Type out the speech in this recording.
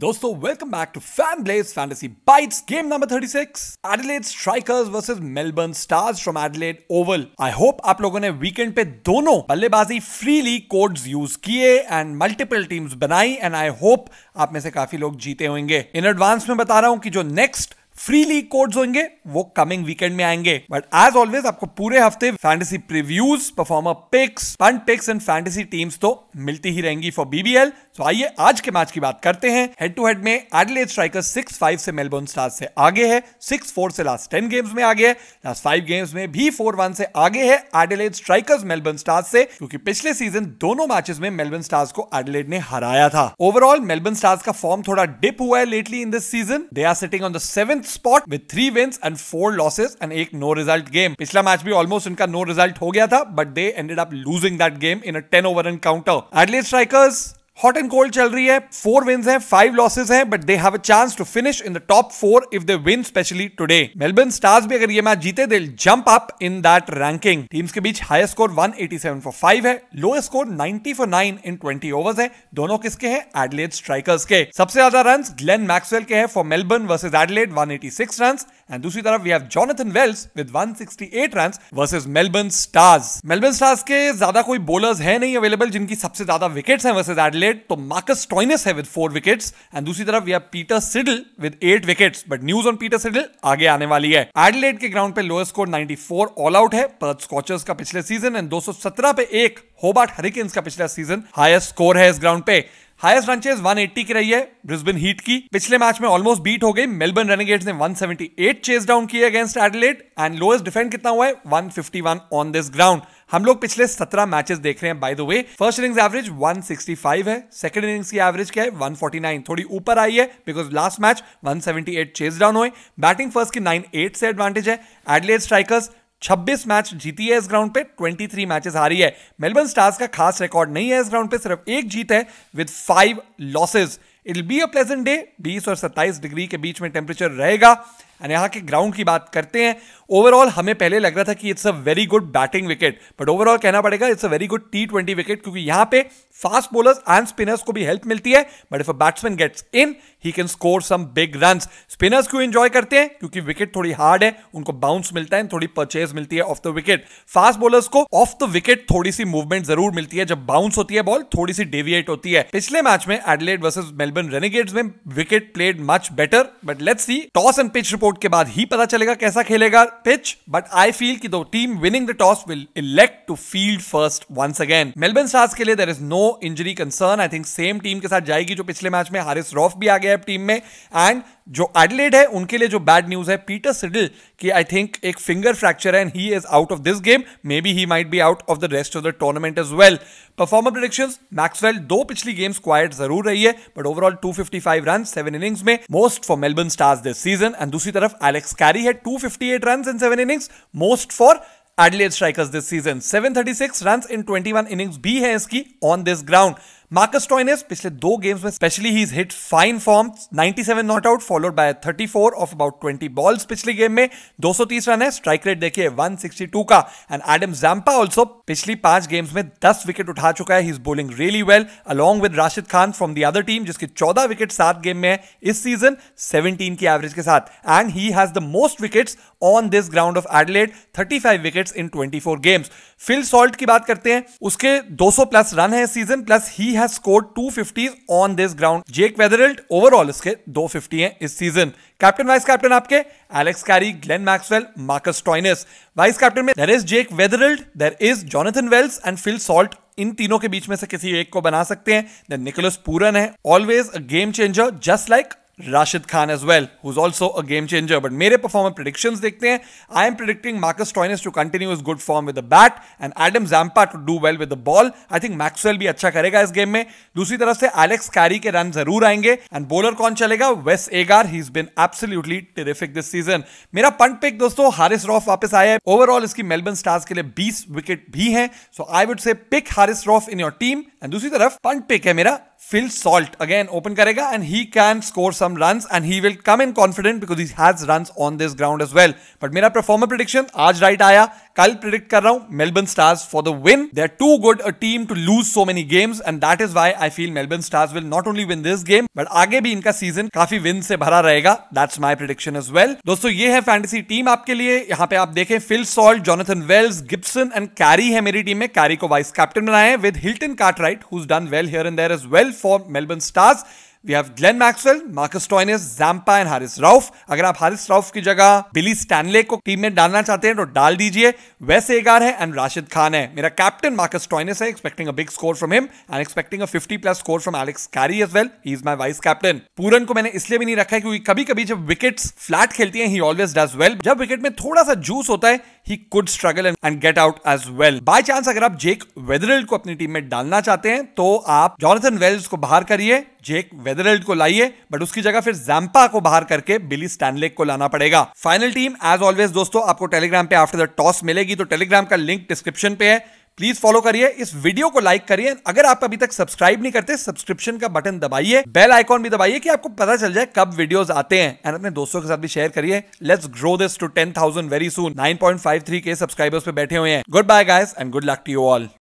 दोस्तों welcome back to Fan Blaze Fantasy Bites game number 36 Adelaide Strikers versus Melbourne Stars from Adelaide Oval I hope आप लोगों ने weekend पे दोनों बल्लेबाजी फ्रीली कोड्स यूज किए एंड मल्टीपल टीम्स बनाई एंड आई होप आप में से काफी लोग जीते होंगे इन एडवांस में बता रहा हूं कि जो नेक्स्ट फ्री लीग कोड्स होंगे वो कमिंग वीकेंड में आएंगे बट एज ऑलवेज आपको पूरे हफ्ते fantasy previews performer picks fund picks and fantasy teams तो मिलती ही रहेंगी फॉर बीबीएल तो आइए आज के मैच की बात करते हैं हेड टू हेड में एडलेट स्ट्राइकर सिक्स फाइव से मेलबोर्न स्टार्स से आगे है सिक्स फोर से लास्ट टेन गेम्स में आगे है लास्ट फाइव गेम्स में भी फोर वन से आगे है एडलेट स्ट्राइकर्स मेलबर्न स्टार्स से क्योंकि पिछले सीजन दोनों मैचेस में मेलबर्न स्टार्स को एडलेट ने हराया था ओवरऑल मेलबर्न स्टार्स का फॉर्म थोड़ा डिप हुआ है lately in this season they are sitting on the seven spot with 3 wins and 4 losses and a no result game. Pichla match bhi almost unka no result ho gaya but they ended up losing that game in a 10 over encounter. counter. Adelaide Strikers hot and cold चल रही है four wins हैं five losses हैं but they have a chance to finish in the top four if they win specially today Melbourne Stars भी अगर ये match जीते they'll jump up in that ranking teams के बीच हाई स्कोर 187 फॉर 5 है low score 90 for 9 in 20 overs है दोनों किसके हैं एडलेड स्ट्राइकर्स के सबसे ज्यादा रन ग्लेन मैक्सवेल के हैं for Melbourne versus Adelaide six run and दूसरी तरफ we have Jonathan Wells with one sixty eight run versus Melbourne Stars Melbourne Stars के ज्यादा कोई बॉलर्स है नहीं अवेलेबल जिनकी सबसे ज्यादा विकेट्स हैं वर्सेज एडलेट विकेट तो मार्कस टॉइनस है विद फोर विकेट्स एंड दूसरी तरफ यह Peter Siddle with eight wickets but news on Peter Siddle आगे आने वाली है एडलेट के ग्राउंड पे लोएस्ट स्कोर 94 ऑल आउट है पर्थ स्कॉचर्स का पिछले सीजन एंड 217 पे एक होबार्ट हरिकेन्स का पिछला सीजन हाईएस्ट स्कोर है इस ग्राउंड पे हाईएस्ट रनचेज 180 की रही है ब्रिस्बेन हीट की पिछले मैच में ऑलमोस्ट बीट हो गई मेलबर्न रेनेगेट्स ने 178 चेस डाउन किए against Adelaide and lowest defend कितना हुआ है 151 ऑन दिस ग्राउंड हम लोग पिछले सत्रह मैचेस देख रहे हैं by the way first innings average 165 है सेकंड इनिंग्स की एवरेज क्या है 149 थोड़ी ऊपर आई है because last match 178 chase down हुए बैटिंग फर्स्ट की 98 से एडवांटेज है एडलेट स्ट्राइकर्स 26 मैच जीती है इस ग्राउंड पे 23 मैचेस हारी है मेलबर्न स्टार्स का खास रिकॉर्ड नहीं है इस ग्राउंड पे सिर्फ एक जीत है with five losses it be a pleasant day 20 और 27 डिग्री के बीच में टेम्परेचर रहेगा एंड यहाँ के ग्राउंड की बात करते हैं ओवरऑल हमें पहले लग रहा था कि it's a very good batting wicket but overall कहना पड़ेगा it's a very good T twenty wicket क्योंकि यहाँ पे फास्ट बोलर्स एंड स्पिनर्स को भी हेल्प मिलती है but if a batsman gets in he can score some big run spinners क्यों इंजॉय करते हैं क्योंकि विकेट थोड़ी हार्ड है उनको बाउंस मिलता है थोड़ी परचेज मिलती है off the wicket fast bowlers को ऑफ द विकेट थोड़ी सी मूवमेंट जरूर मिलती है जब बाउंस होती है बॉल थोड़ी सी डेविएट होती है पिछले मैच में एडलेट वर्सेज मेलबर्न रेनिगेट्स में wicket played much better but let's see toss and pitch report के बाद ही पता चलेगा कैसा खेलेगा पिच बट आई फील की दो team winning the toss will elect to field first once again Melbourne Stars के लिए there is no injury concern I think same team के साथ जाएगी जो पिछले मैच में हारिस रॉफ भी आ गया है टीम में एंड जो एडलेड है उनके लिए जो बैड न्यूज है पीटर सिडल की आई थिंक एक फिंगर फ्रैक्चर है and he is out of this game maybe he might be out of the rest of the tournament is well performer prediction Maxwell दो पिछली games quite जरूर रही है but overall two fifty five run seven innings में most for Melbourne Stars this season and दूसरी तरफ Alex Carey है two fifty eight run in seven innings most for Adelaide Strikers this season 736 run in 21 innings भी है इसकी on this ground Marcus Stoinis पिछले दो games में specially he is hit fine form 97 seven not out followed by 34 off about 20 balls पिछले game में 230 run है strike rate देखिए 162 का एंड एडम जैम्पा ऑल्सो पिछली पांच गेम्स में 10 विकेट उठा चुका है he is bowling really well along with Rashid Khan from the other team जिसके चौदह विकेट सात गेम में है इस सीजन सेवनटीन की एवरेज के साथ and he has the most wickets on this ground of Adelaide 35 wickets in 24 games Phil Salt की बात करते हैं उसके 200 प्लस रन है season plus he has scored 250 on this ground Jake Weatherald overall इसके 250 हैं इस सीजन कैप्टन वाइस कैप्टन आपके Alex Carey Glenn Maxwell Marcus Stoinis vice captain में there is Jake Weatherald there is Jonathan Wells and fill Salt इन तीनों के बीच में से किसी एक को बना सकते हैं निकोलस पूरन है always a game changer just like Rashid Khan as well who also a game changer but मेरे परफॉर्मर प्रिडिक्शन देखते हैं I am predicting Marcus Stoinis to continue is good form with bat and Adam Zampa to do well with ball I think Maxwell भी अच्छा करेगा इस game में दूसरी तरफ से एलेक्स कैरी के रन जरूर आएंगे एंड बोलर कौन चलेगा Wes Agar he is been absolutely terrific this season मेरा पंट पिक दोस्तों हारिस रॉफ वापस आया है ओवरऑल इसकी मेलबर्न स्टार्स के लिए बीस विकेट भी है so I would say pick Haris Rauf in your team and दूसरी तरफ पंट पिक है मेरा Phil Salt again open karega and he can score some runs and he will come in confident because he has runs on this ground as well. But mera performer prediction, aaj right aaya, कल predict कर रहा हूं Melbourne Stars for the win they're too good a team to lose so many games and that is why I feel Melbourne Stars will not only win this game but आगे भी इनका season काफी win से भरा रहेगा that's my prediction is well दोस्तों ये है फैंटेसी टीम आपके लिए यहाँ पे आप देखें Phil Salt Jonathan Wells Gibson and Carey है मेरी टीम में कैरी को वाइस कैप्टन बनाया विद हिल्टन कार्टराइट राइट हुन well here and there is well for Melbourne Stars we have Glenn Maxwell Marcus Stoinis Zampa and Haris Rauf अगर आप हारिस राउफ की जगह बिली स्टैनले को टीम में डालना चाहते हैं तो डाल दीजिए वेस एगार है एंड राशिद खान है मेरा कैप्टन मार्कस टॉयनेस है expecting a big score from him and expecting a 50 plus score from Alex Carey as well he is my vice captain Pooran को मैंने इसलिए भी नहीं रखा है क्योंकि कभी कभी जब विकेट्स फ्लैट खेलती हैं ही ऑलवेज डज वेल जब विकेट में थोड़ा सा जूस होता है he could struggle and get out as well by chance अगर आप जेक वेदरल्ड को अपनी टीम में डालना चाहते हैं तो आप जॉनथन वेल्स को बाहर करिए जेक वेदरल्ड को लाइए बट उसकी जगह फिर जैम्पा को बाहर करके बिली स्टैनलेक को लाना पड़ेगा फाइनल टीम एज ऑलवेज दोस्तों आपको टेलीग्राम पे आफ्टर द टॉस मिलेगी तो टेलीग्राम का लिंक डिस्क्रिप्शन पे है प्लीज फॉलो करिए इस वीडियो को लाइक करिए अगर आप अभी तक सब्सक्राइब नहीं करते सब्सक्रिप्शन का बटन दबाइए बेल आइकॉन भी दबाइए कि आपको पता चल जाए कब वीडियोस आते हैं एंड अपने दोस्तों के साथ भी शेयर करिए let's grow this to ten thousand very soon nine point five three K subscribers पे बैठे हुए हैं goodbye guys and good luck to you all